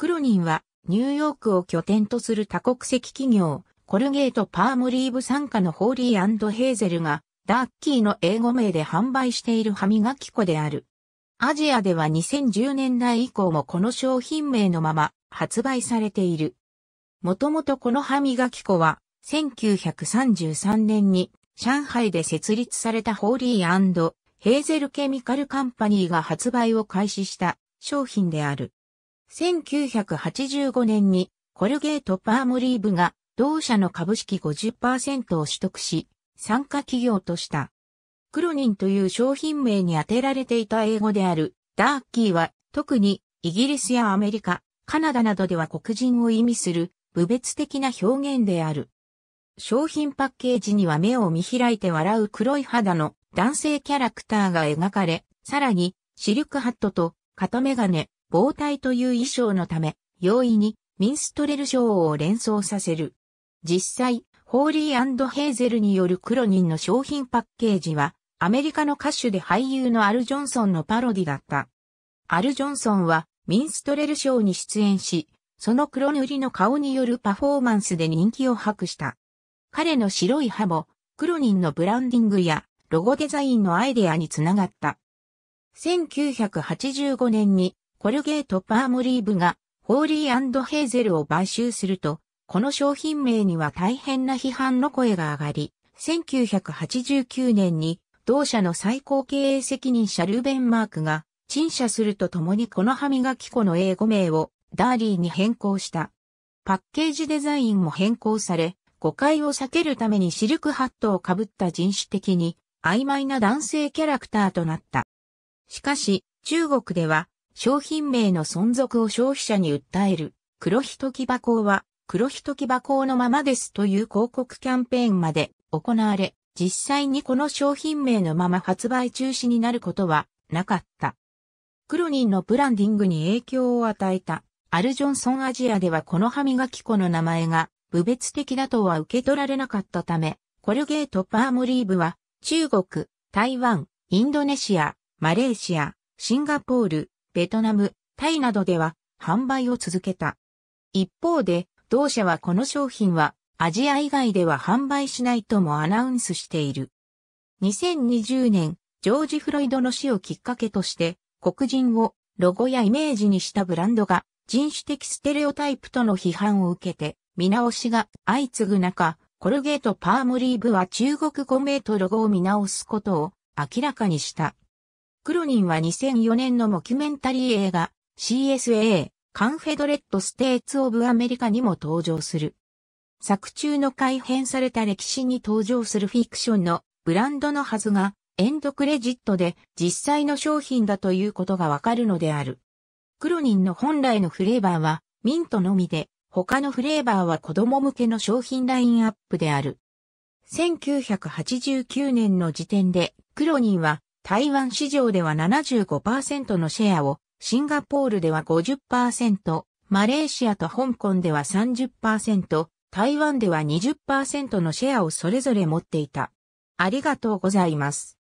クロニンはニューヨークを拠点とする多国籍企業、コルゲート・パームリーブ傘下のホーリーヘーゼルが、ダッキーの英語名で販売している歯磨き粉である。アジアでは2010年代以降もこの商品名のまま発売されている。もともとこの歯磨き粉は1933年に上海で設立されたホーリーヘーゼルケミカルカンパニーが発売を開始した商品である。1985年にコルゲート・パームリーブが同社の株式50%を取得し、参加企業とした。クロニンという商品名に当てられていた英語であるダーキーは特にイギリスやアメリカ、カナダなどでは黒人を意味する部別的な表現である。商品パッケージには目を見開いて笑う黒い肌の男性キャラクターが描かれ、さらにシルクハットと片メガネ、防体という衣装のため、容易にミンストレル賞を連想させる。実際、ホーリーヘーゼルによるクロニンの商品パッケージは、アメリカの歌手で俳優のアル・ジョンソンのパロディだった。アル・ジョンソンは、ミンストレル賞に出演し、その黒塗りの顔によるパフォーマンスで人気を博した。彼の白い歯も、クロニンのブランディングやロゴデザインのアイデアにつながった。1985年にコルゲート・パームリーブが、ホーリーヘーゼルを買収すると、この商品名には大変な批判の声が上がり、1989年に同社の最高経営責任者ルーベン・マークが陳謝するとともにこの歯磨き粉の英語名をダーリーに変更した。パッケージデザインも変更され、誤解を避けるためにシルクハットをかぶった人種的に曖昧な男性キャラクターとなった。しかし、中国では商品名の存続を消費者に訴える、黒ひとき箱は、黒ひとき箱のままですという広告キャンペーンまで行われ、実際にこの商品名のまま発売中止になることはなかった。クロニンのブランディングに影響を与えた、アルジョンソンアジアではこの歯磨き粉の名前が、部別的だとは受け取られなかったため、コルゲートパームリーブは、中国、台湾、インドネシア、マレーシア、シンガポール、ベトナム、タイなどでは販売を続けた。一方で、同社はこの商品はアジア以外では販売しないともアナウンスしている。2020年、ジョージ・フロイドの死をきっかけとして、黒人をロゴやイメージにしたブランドが人種的ステレオタイプとの批判を受けて、見直しが相次ぐ中、コルゲートパームリーブは中国語名とロゴを見直すことを明らかにした。クロニンは2004年のモキュメンタリー映画 CSA カンフェドレット・ステーツ・オブ・アメリカにも登場する。作中の改変された歴史に登場するフィクションのブランドのはずがエンドクレジットで実際の商品だということがわかるのである。クロニンの本来のフレーバーはミントのみで他のフレーバーは子供向けの商品ラインアップである。1989年の時点でクロニンは台湾市場では75%のシェアを、シンガポールでは50%、マレーシアと香港では30%、台湾では20%のシェアをそれぞれ持っていた。ありがとうございます。